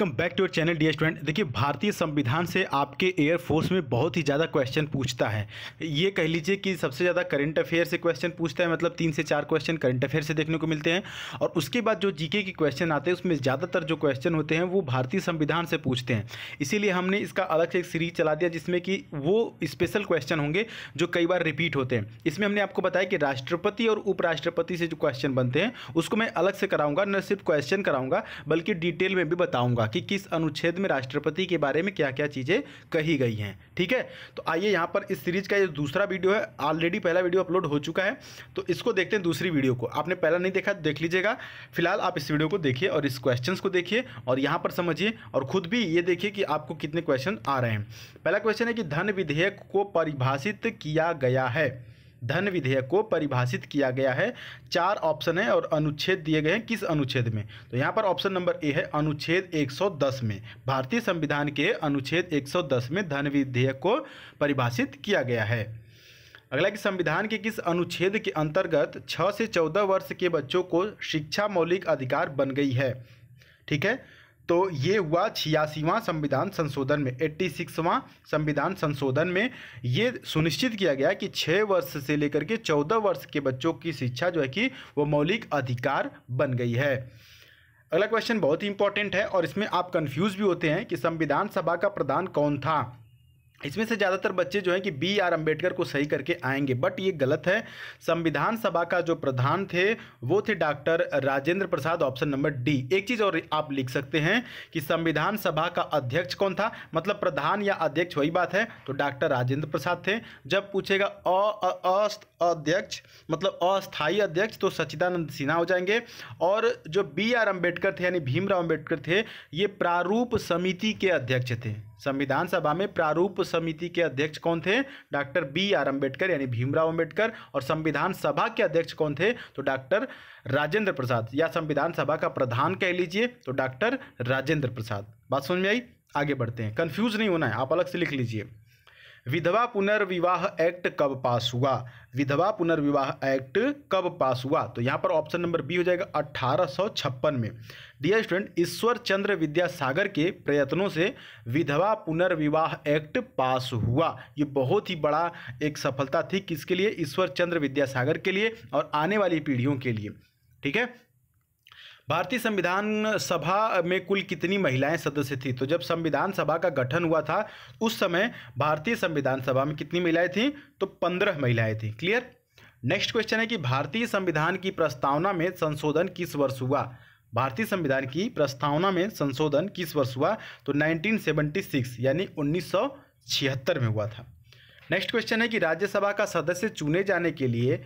welcome back to your channel D student देखिए भारतीय संविधान से आपके एयरफोर्स में बहुत ही ज़्यादा क्वेश्चन पूछता है ये कह लीजिए कि सबसे ज़्यादा करंट अफेयर से क्वेश्चन पूछता है मतलब तीन से चार क्वेश्चन करंट अफेयर से देखने को मिलते हैं और उसके बाद जो जीके के क्वेश्चन आते हैं उसमें ज़्यादातर जो क्वेश्चन होते हैं वो भारतीय संविधान से पूछते हैं इसीलिए हमने इसका अलग से एक सीरीज चला दिया जिसमें कि वो स्पेशल क्वेश्चन होंगे जो कई बार रिपीट होते हैं इसमें हमने आपको बताया कि राष्ट्रपति और उपराष्ट्रपति से जो क्वेश्चन बनते हैं उसको मैं अलग से कराऊंगा न सिर्फ क्वेश्चन कराऊंगा बल्कि डिटेल में भी बताऊँगा कि किस अनुच्छेद में राष्ट्रपति के बारे में क्या क्या चीज़ें कही गई हैं ठीक है तो आइए यहाँ पर इस सीरीज का ये दूसरा वीडियो है ऑलरेडी पहला वीडियो अपलोड हो चुका है तो इसको देखते हैं दूसरी वीडियो को आपने पहला नहीं देखा देख लीजिएगा फिलहाल आप इस वीडियो को देखिए और इस क्वेश्चन को देखिए और यहाँ पर समझिए और खुद भी ये देखिए कि आपको कितने क्वेश्चन आ रहे हैं पहला क्वेश्चन है कि धन विधेयक को परिभाषित किया गया है धन विधेयक को परिभाषित किया गया है चार ऑप्शन है और अनुच्छेद दिए गए हैं किस अनुच्छेद में तो यहाँ पर ऑप्शन नंबर ए है अनुच्छेद 110 में भारतीय संविधान के अनुच्छेद 110 में धन विधेयक को परिभाषित किया गया है अगला कि संविधान के किस अनुच्छेद के अंतर्गत छः से चौदह वर्ष के बच्चों को शिक्षा मौलिक अधिकार बन गई है ठीक है तो ये हुआ छियासीवां संविधान संशोधन में एट्टी सिक्सवां संविधान संशोधन में ये सुनिश्चित किया गया कि छः वर्ष से लेकर के चौदह वर्ष के बच्चों की शिक्षा जो है कि वो मौलिक अधिकार बन गई है अगला क्वेश्चन बहुत ही इंपॉर्टेंट है और इसमें आप कंफ्यूज भी होते हैं कि संविधान सभा का प्रधान कौन था इसमें से ज़्यादातर बच्चे जो हैं कि बी आर अम्बेडकर को सही करके आएंगे बट ये गलत है संविधान सभा का जो प्रधान थे वो थे doctor Rajendra Prasad option number D एक चीज़ और आप लिख सकते हैं कि संविधान सभा का अध्यक्ष कौन था मतलब प्रधान या अध्यक्ष वही बात है तो डॉक्टर राजेंद्र प्रसाद थे जब पूछेगा अध्यक्ष मतलब अस्थायी अध्यक्ष तो सच्चिदानंद सिन्हा हो जाएंगे और जो बी आर अम्बेडकर थे यानी भीमराव अम्बेडकर थे ये प्रारूप समिति के अध्यक्ष थे संविधान सभा में प्रारूप समिति के अध्यक्ष कौन थे डॉक्टर बी आर अम्बेडकर यानी भीमराव अम्बेडकर और संविधान सभा के अध्यक्ष कौन थे तो डॉक्टर राजेंद्र प्रसाद या संविधान सभा का प्रधान कह लीजिए तो डॉक्टर राजेंद्र प्रसाद बात समझ में आई आगे बढ़ते हैं कन्फ्यूज़ नहीं होना है आप अलग से लिख लीजिए विधवा पुनर्विवाह एक्ट कब पास हुआ विधवा पुनर्विवाह एक्ट कब पास हुआ तो यहाँ पर ऑप्शन नंबर बी हो जाएगा अट्ठारह में डियर स्टूडेंट ईश्वर चंद्र विद्यासागर के प्रयत्नों से विधवा पुनर्विवाह एक्ट पास हुआ ये बहुत ही बड़ा एक सफलता थी किसके लिए ईश्वर चंद्र विद्यासागर के लिए और आने वाली पीढ़ियों के लिए ठीक है भारतीय संविधान सभा में कुल कितनी महिलाएं सदस्य थी तो जब संविधान सभा का गठन हुआ था उस समय भारतीय संविधान सभा में कितनी महिलाएं थीं तो पंद्रह महिलाएं थीं क्लियर नेक्स्ट क्वेश्चन है कि भारतीय संविधान की प्रस्तावना में संशोधन किस वर्ष हुआ भारतीय संविधान की प्रस्तावना में संशोधन किस वर्ष हुआ तो 1976 यानी 1976 में हुआ था नेक्स्ट क्वेश्चन है कि राज्यसभा का सदस्य चुने जाने के लिए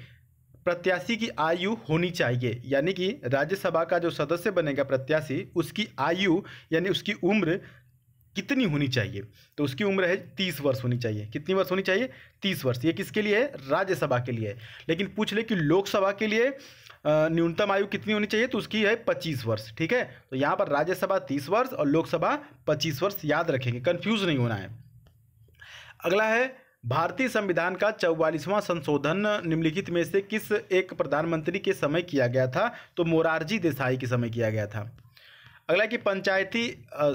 प्रत्याशी की आयु होनी चाहिए यानी कि राज्यसभा का जो सदस्य बनेगा प्रत्याशी उसकी आयु यानी उसकी उम्र कितनी होनी चाहिए तो उसकी उम्र है तीस वर्ष होनी चाहिए कितनी वर्ष होनी चाहिए तीस वर्ष ये किसके लिए है राज्यसभा के लिए है लेकिन पूछ ले कि लोकसभा के लिए न्यूनतम आयु कितनी होनी चाहिए तो उसकी है पच्चीस वर्ष ठीक है तो यहाँ पर राज्यसभा तीस वर्ष और लोकसभा पच्चीस वर्ष याद रखेंगे कन्फ्यूज नहीं होना है अगला है भारतीय संविधान का चौवालीसवां संशोधन निम्नलिखित में से किस एक प्रधानमंत्री के समय किया गया था तो मोरारजी देसाई के समय किया गया था अगला कि पंचायती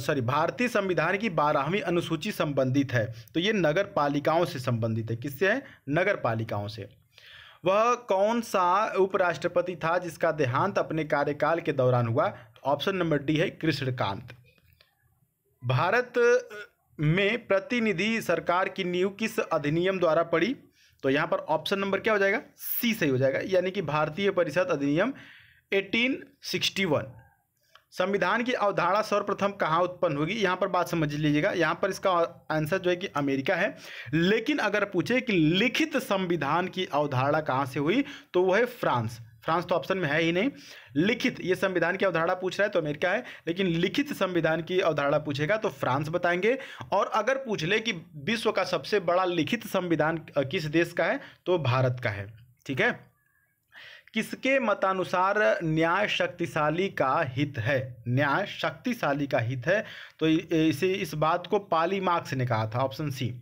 सॉरी भारतीय संविधान की बारहवीं अनुसूची संबंधित है तो ये नगर पालिकाओं से संबंधित है किससे है नगर पालिकाओं से वह कौन सा उपराष्ट्रपति था जिसका देहांत अपने कार्यकाल के दौरान हुआ तो ऑप्शन नंबर डी है कृष्णकांत भारत में प्रतिनिधि सरकार की नींव किस अधिनियम द्वारा पड़ी तो यहाँ पर ऑप्शन नंबर क्या हो जाएगा सी सही हो जाएगा यानी कि भारतीय परिषद अधिनियम 1861 संविधान की अवधारणा सर्वप्रथम कहाँ उत्पन्न होगी यहाँ पर बात समझ लीजिएगा यहाँ पर इसका आंसर जो है कि अमेरिका है लेकिन अगर पूछे कि लिखित संविधान की अवधारणा कहाँ से हुई तो वह है फ्रांस फ्रांस तो ऑप्शन में है ही नहीं लिखित ये संविधान की अवधारणा पूछ रहा है तो अमेरिका है लेकिन लिखित संविधान की अवधारणा पूछेगा तो फ्रांस बताएंगे और अगर पूछ ले कि विश्व का सबसे बड़ा लिखित संविधान किस देश का है तो भारत का है ठीक है किसके मतानुसार न्याय शक्तिशाली का हित है न्याय शक्तिशाली का हित है तो इसे इस बात को पाली मार्क्स ने कहा था ऑप्शन सी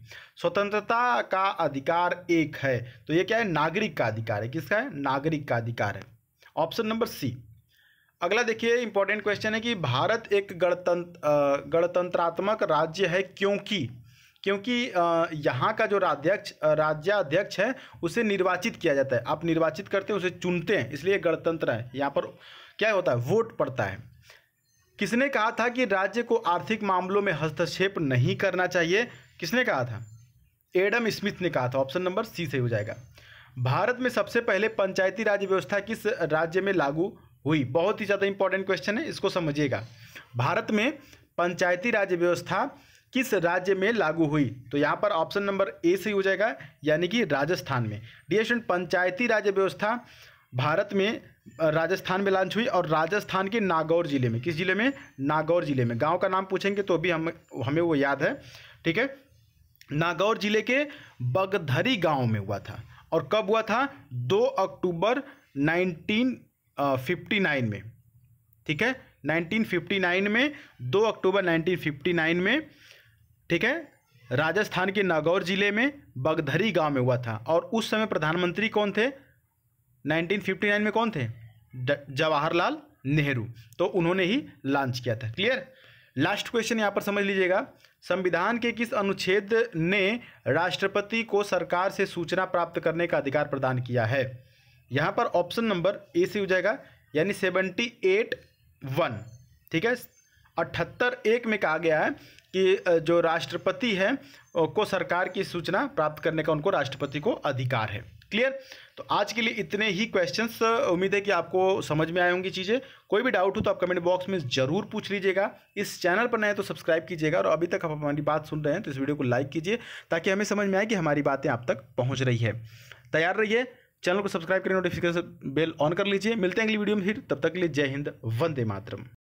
स्वतंत्रता का अधिकार एक है तो ये क्या है नागरिक का अधिकार है किसका है नागरिक का अधिकार है ऑप्शन नंबर सी अगला देखिए इंपॉर्टेंट क्वेश्चन है कि भारत एक गणतंत्र गणतंत्रात्मक राज्य है क्योंकि क्योंकि यहाँ का जो राध्यक्ष राज्याध्यक्ष है उसे निर्वाचित किया जाता है आप निर्वाचित करते हैं उसे चुनते हैं इसलिए गणतंत्र है यहाँ पर क्या होता है वोट पड़ता है किसने कहा था कि राज्य को आर्थिक मामलों में हस्तक्षेप नहीं करना चाहिए किसने कहा था एडम स्मिथ ने कहा था ऑप्शन नंबर सी से हो जाएगा भारत में सबसे पहले पंचायती राज व्यवस्था किस राज्य में लागू हुई बहुत ही ज़्यादा इंपॉर्टेंट क्वेश्चन है इसको समझिएगा भारत में पंचायती राज व्यवस्था किस राज्य में लागू हुई तो यहाँ पर ऑप्शन नंबर ए सही हो जाएगा यानी कि राजस्थान में डी पंचायती राज्य व्यवस्था भारत में राजस्थान में लॉन्च हुई और राजस्थान के नागौर जिले में किस जिले में नागौर जिले में गांव का नाम पूछेंगे तो भी हम हमें वो याद है ठीक है नागौर जिले के बगधरी गांव में हुआ था और कब हुआ था दो अक्टूबर नाइनटीन में ठीक है 1959 में 2 अक्टूबर 1959 में ठीक है राजस्थान के नागौर जिले में बगधरी गांव में हुआ था और उस समय प्रधानमंत्री कौन थे 1959 में कौन थे जवाहरलाल नेहरू तो उन्होंने ही लॉन्च किया था क्लियर लास्ट क्वेश्चन यहाँ पर समझ लीजिएगा संविधान के किस अनुच्छेद ने राष्ट्रपति को सरकार से सूचना प्राप्त करने का अधिकार प्रदान किया है यहाँ पर ऑप्शन नंबर ए से हो जाएगा यानी सेवेंटी एट वन ठीक है अठहत्तर एक में कहा गया है कि जो राष्ट्रपति है को सरकार की सूचना प्राप्त करने का उनको राष्ट्रपति को अधिकार है क्लियर तो आज के लिए इतने ही क्वेश्चंस उम्मीद है कि आपको समझ में आए होंगी चीज़ें कोई भी डाउट हो तो आप कमेंट बॉक्स में ज़रूर पूछ लीजिएगा इस चैनल पर नए तो सब्सक्राइब कीजिएगा और अभी तक आप हमारी बात सुन रहे हैं तो इस वीडियो को लाइक कीजिए ताकि हमें समझ में आए कि हमारी बातें आप तक पहुँच रही है तैयार रहिए चैनल को सब्सक्राइब करें नोटिफिकेशन बेल ऑन कर लीजिए मिलते हैं अगली वीडियो में फिर तब तक के लिए जय हिंद वंदे मातरम